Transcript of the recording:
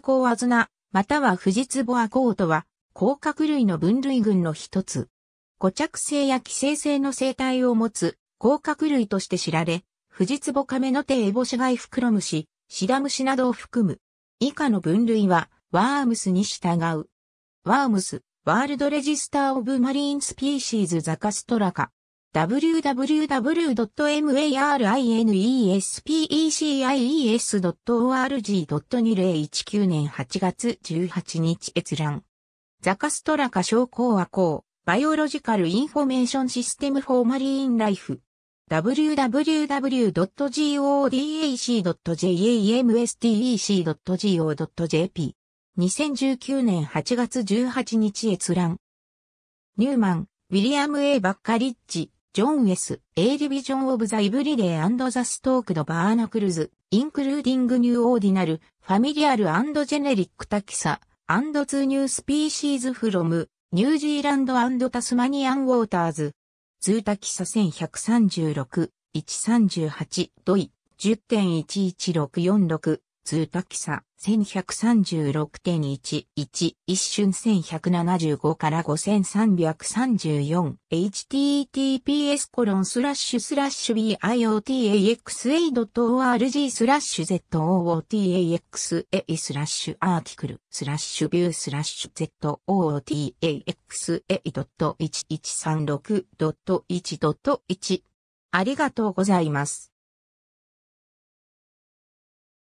コウあずな、または藤壺アコーとは、甲殻類の分類群の一つ。固着性や寄生性の生態を持つ、甲殻類として知られ、藤壺亀の手エボシガイフクロムシ、シダムシなどを含む。以下の分類は、ワームスに従う。ワームス、ワールドレジスターオブマリーンスピーシーズザカストラカ。w w w m a r i n e s p e c i e s o r g 2 0 1 9年8月18日閲覧。ザカストラカ症候和項、バイオロジカルインフォメーションシステムフォーマリーンライフ。www.godac.jamstec.go.jp 2019年8月18日閲覧。ニューマン、ウィリアム・エ A バッカリッジ、ジョン・エス、A Division of the Everyday and the s t o l k e d Barnacles, Including New Ordinal, f a m i l i a r and Generic Taxa, and Two New Species from New Zealand and Tasmanian Waters. ズータキサ1136、138、ドイ、10.11646、通多記さ1136.11一瞬1175から5334 https コロンスラッシュスラッシュ biotaxa.org スラッシュ zootaxa スラッシュアーティクルスラッシュビュースラッシュ zootaxa.1136.1.1 ありがとうございます。